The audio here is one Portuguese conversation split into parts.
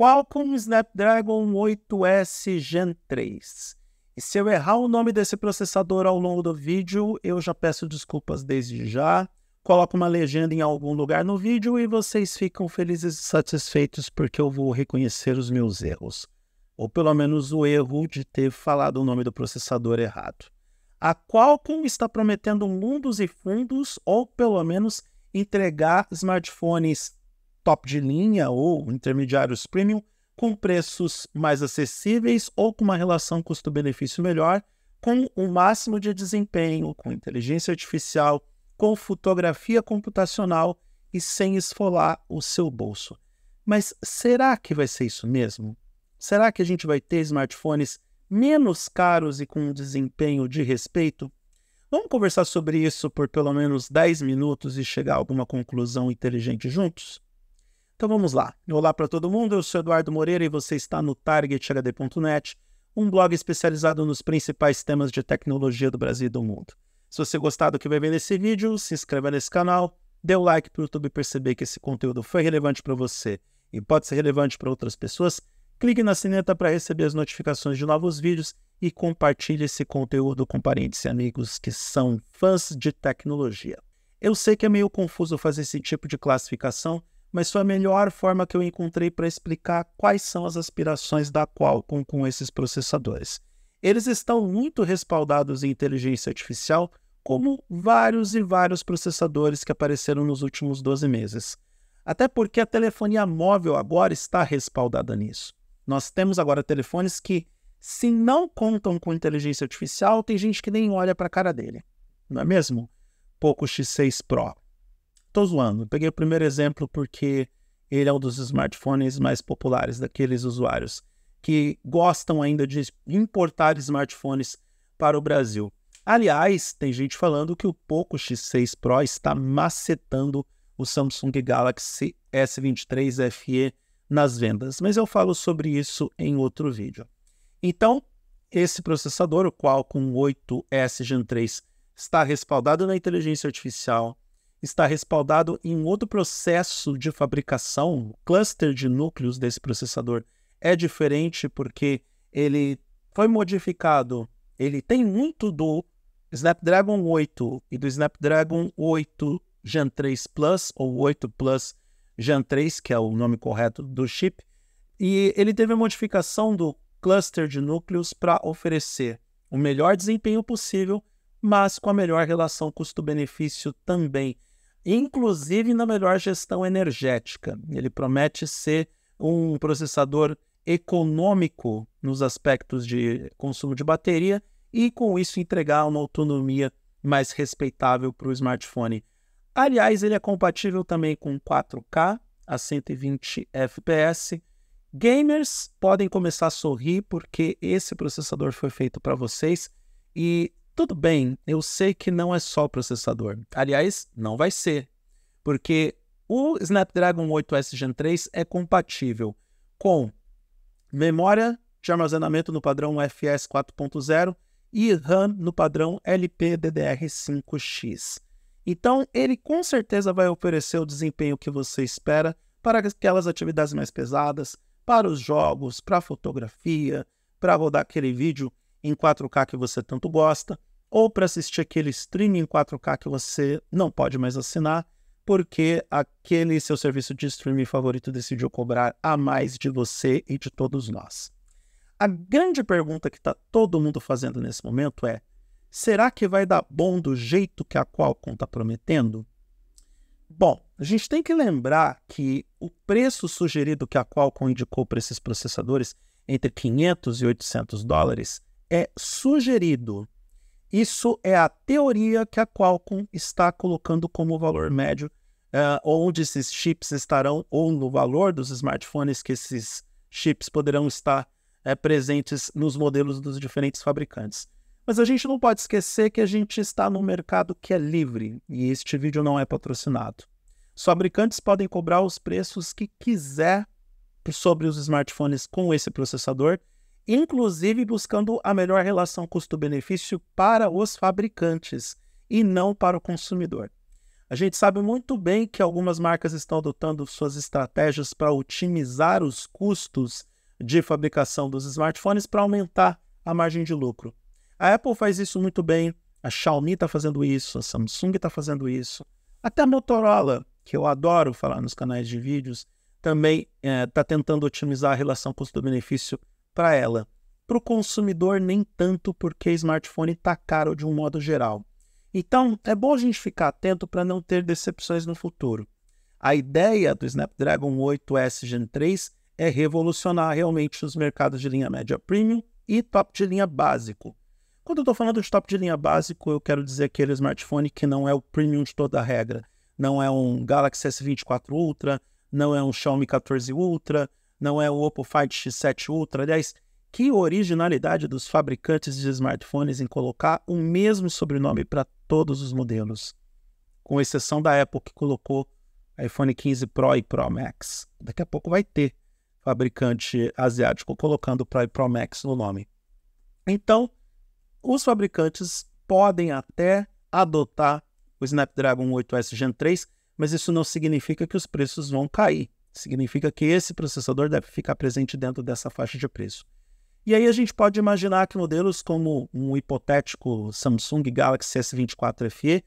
Qualcomm Snapdragon 8S Gen 3. E se eu errar o nome desse processador ao longo do vídeo, eu já peço desculpas desde já. Coloco uma legenda em algum lugar no vídeo e vocês ficam felizes e satisfeitos porque eu vou reconhecer os meus erros. Ou pelo menos o erro de ter falado o nome do processador errado. A Qualcomm está prometendo mundos e fundos, ou pelo menos entregar smartphones top de linha ou intermediários premium com preços mais acessíveis ou com uma relação custo-benefício melhor, com o um máximo de desempenho, com inteligência artificial, com fotografia computacional e sem esfolar o seu bolso. Mas será que vai ser isso mesmo? Será que a gente vai ter smartphones menos caros e com um desempenho de respeito? Vamos conversar sobre isso por pelo menos 10 minutos e chegar a alguma conclusão inteligente juntos? Então vamos lá. Olá para todo mundo, eu sou Eduardo Moreira e você está no TargetHD.net, um blog especializado nos principais temas de tecnologia do Brasil e do mundo. Se você gostar do que vai ver nesse vídeo, se inscreva nesse canal, dê o um like para o YouTube perceber que esse conteúdo foi relevante para você e pode ser relevante para outras pessoas, clique na sineta para receber as notificações de novos vídeos e compartilhe esse conteúdo com parentes e amigos que são fãs de tecnologia. Eu sei que é meio confuso fazer esse tipo de classificação, mas foi a melhor forma que eu encontrei para explicar quais são as aspirações da Qualcomm com esses processadores. Eles estão muito respaldados em inteligência artificial, como vários e vários processadores que apareceram nos últimos 12 meses. Até porque a telefonia móvel agora está respaldada nisso. Nós temos agora telefones que, se não contam com inteligência artificial, tem gente que nem olha para a cara dele, não é mesmo? Poco X6 Pro, Tô zoando. Eu peguei o primeiro exemplo porque ele é um dos smartphones mais populares daqueles usuários que gostam ainda de importar smartphones para o Brasil. Aliás, tem gente falando que o Poco X6 Pro está macetando o Samsung Galaxy S23 FE nas vendas, mas eu falo sobre isso em outro vídeo. Então, esse processador, o Qualcomm 8S Gen 3, está respaldado na inteligência artificial, está respaldado em um outro processo de fabricação. O cluster de núcleos desse processador é diferente porque ele foi modificado. Ele tem muito do Snapdragon 8 e do Snapdragon 8 Gen 3 Plus ou 8 Plus Gen 3, que é o nome correto do chip. E ele teve a modificação do cluster de núcleos para oferecer o melhor desempenho possível, mas com a melhor relação custo-benefício também inclusive na melhor gestão energética. Ele promete ser um processador econômico nos aspectos de consumo de bateria e, com isso, entregar uma autonomia mais respeitável para o smartphone. Aliás, ele é compatível também com 4K a 120 FPS. Gamers podem começar a sorrir porque esse processador foi feito para vocês e tudo bem, eu sei que não é só processador. Aliás, não vai ser, porque o Snapdragon 8S Gen 3 é compatível com memória de armazenamento no padrão UFS 4.0 e RAM no padrão LPDDR5X. Então, ele com certeza vai oferecer o desempenho que você espera para aquelas atividades mais pesadas, para os jogos, para a fotografia, para rodar aquele vídeo em 4K que você tanto gosta ou para assistir aquele streaming em 4K que você não pode mais assinar, porque aquele seu serviço de streaming favorito decidiu cobrar a mais de você e de todos nós. A grande pergunta que está todo mundo fazendo nesse momento é: será que vai dar bom do jeito que a Qualcomm está prometendo? Bom, a gente tem que lembrar que o preço sugerido que a Qualcomm indicou para esses processadores, entre 500 e 800 dólares, é sugerido. Isso é a teoria que a Qualcomm está colocando como valor médio, uh, onde esses chips estarão, ou no valor dos smartphones que esses chips poderão estar uh, presentes nos modelos dos diferentes fabricantes. Mas a gente não pode esquecer que a gente está num mercado que é livre e este vídeo não é patrocinado. Os fabricantes podem cobrar os preços que quiser sobre os smartphones com esse processador inclusive buscando a melhor relação custo-benefício para os fabricantes e não para o consumidor. A gente sabe muito bem que algumas marcas estão adotando suas estratégias para otimizar os custos de fabricação dos smartphones para aumentar a margem de lucro. A Apple faz isso muito bem, a Xiaomi está fazendo isso, a Samsung está fazendo isso, até a Motorola, que eu adoro falar nos canais de vídeos, também está eh, é, tentando otimizar a relação custo-benefício para ela. Para o consumidor, nem tanto, porque smartphone está caro de um modo geral. Então, é bom a gente ficar atento para não ter decepções no futuro. A ideia do Snapdragon 8S Gen 3 é revolucionar realmente os mercados de linha média premium e top de linha básico. Quando eu estou falando de top de linha básico, eu quero dizer aquele smartphone que não é o premium de toda a regra. Não é um Galaxy S24 Ultra, não é um Xiaomi 14 Ultra, não é o Oppo Find X7 Ultra. Aliás, que originalidade dos fabricantes de smartphones em colocar o mesmo sobrenome para todos os modelos, com exceção da Apple que colocou iPhone 15 Pro e Pro Max. Daqui a pouco vai ter fabricante asiático colocando Pro e Pro Max no nome. Então, os fabricantes podem até adotar o Snapdragon 8S Gen 3, mas isso não significa que os preços vão cair. Significa que esse processador deve ficar presente dentro dessa faixa de preço. E aí a gente pode imaginar que modelos como um hipotético Samsung Galaxy S24 FE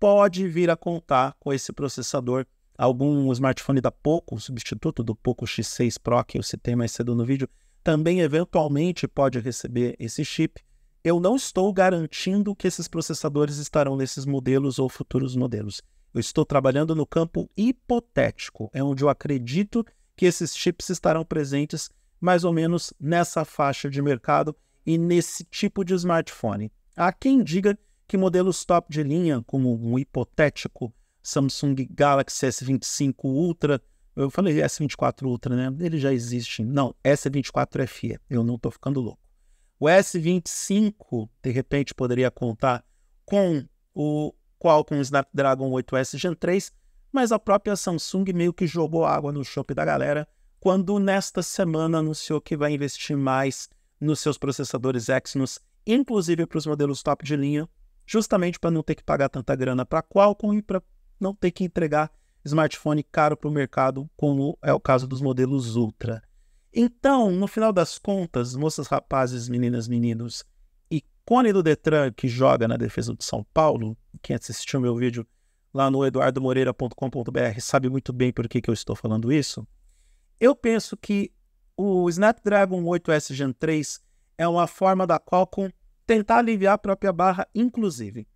pode vir a contar com esse processador. Algum smartphone da Poco, substituto do Poco X6 Pro que eu citei mais cedo no vídeo, também eventualmente pode receber esse chip. Eu não estou garantindo que esses processadores estarão nesses modelos ou futuros modelos. Eu estou trabalhando no campo hipotético, é onde eu acredito que esses chips estarão presentes mais ou menos nessa faixa de mercado e nesse tipo de smartphone. Há quem diga que modelos top de linha, como um hipotético Samsung Galaxy S25 Ultra, eu falei S24 Ultra, né? Ele já existe. Não, S24 FE. Eu não estou ficando louco. O S25, de repente, poderia contar com o Qualcomm Snapdragon 8S Gen 3, mas a própria Samsung meio que jogou água no chope da galera quando nesta semana anunciou que vai investir mais nos seus processadores Exynos, inclusive para os modelos top de linha, justamente para não ter que pagar tanta grana para Qualcomm e para não ter que entregar smartphone caro para o mercado, como é o caso dos modelos Ultra. Então, no final das contas, moças, rapazes, meninas, meninos, Cone do Detran, que joga na defesa de São Paulo, quem assistiu meu vídeo lá no eduardomoreira.com.br sabe muito bem por que, que eu estou falando isso. Eu penso que o Snapdragon 8S Gen 3 é uma forma da Qualcomm tentar aliviar a própria barra, inclusive.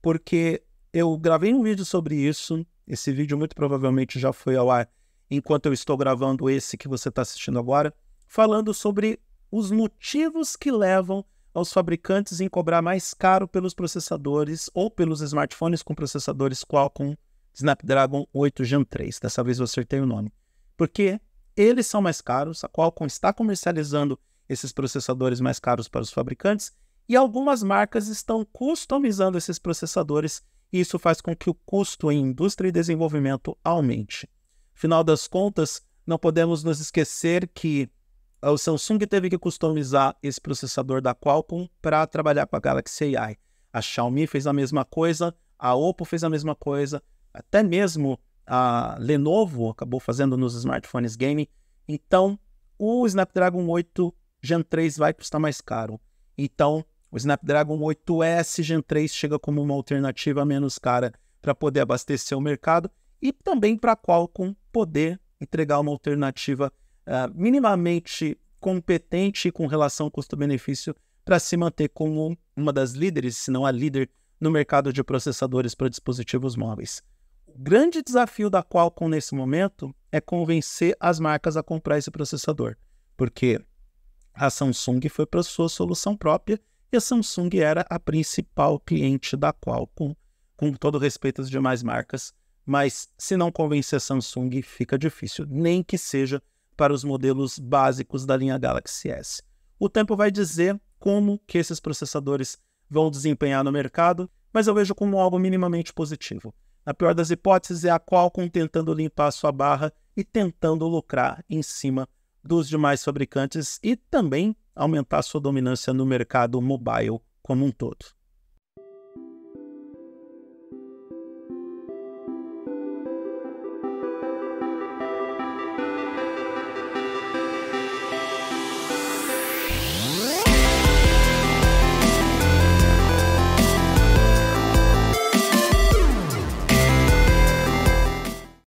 Porque eu gravei um vídeo sobre isso, esse vídeo muito provavelmente já foi ao ar enquanto eu estou gravando esse que você está assistindo agora, falando sobre os motivos que levam aos fabricantes em cobrar mais caro pelos processadores ou pelos smartphones com processadores Qualcomm Snapdragon 8 Gen 3. Dessa vez eu acertei o nome. Porque eles são mais caros, a Qualcomm está comercializando esses processadores mais caros para os fabricantes e algumas marcas estão customizando esses processadores e isso faz com que o custo em indústria e desenvolvimento aumente. Final das contas, não podemos nos esquecer que é o Samsung teve que customizar esse processador da Qualcomm para trabalhar com a Galaxy AI. A Xiaomi fez a mesma coisa, a Oppo fez a mesma coisa, até mesmo a Lenovo acabou fazendo nos smartphones gaming. Então, o Snapdragon 8 Gen 3 vai custar mais caro. Então, o Snapdragon 8S Gen 3 chega como uma alternativa menos cara para poder abastecer o mercado e também para a Qualcomm poder entregar uma alternativa ah, minimamente competente com relação custo-benefício para se manter como uma das líderes, se não a líder, no mercado de processadores para dispositivos móveis. O grande desafio da Qualcomm nesse momento é convencer as marcas a comprar esse processador, porque a Samsung foi para sua solução própria e a Samsung era a principal cliente da Qualcomm, com todo respeito às demais marcas. Mas se não convencer a Samsung, fica difícil, nem que seja para os modelos básicos da linha Galaxy S. O tempo vai dizer como que esses processadores vão desempenhar no mercado, mas eu vejo como algo minimamente positivo. Na pior das hipóteses, é a Qualcomm tentando limpar sua barra e tentando lucrar em cima dos demais fabricantes e também aumentar sua dominância no mercado mobile como um todo.